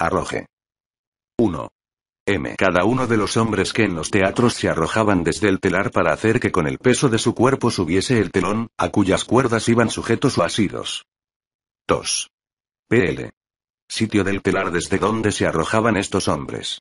Arroje. 1. M. Cada uno de los hombres que en los teatros se arrojaban desde el telar para hacer que con el peso de su cuerpo subiese el telón, a cuyas cuerdas iban sujetos o asidos. 2. PL. Sitio del telar desde donde se arrojaban estos hombres.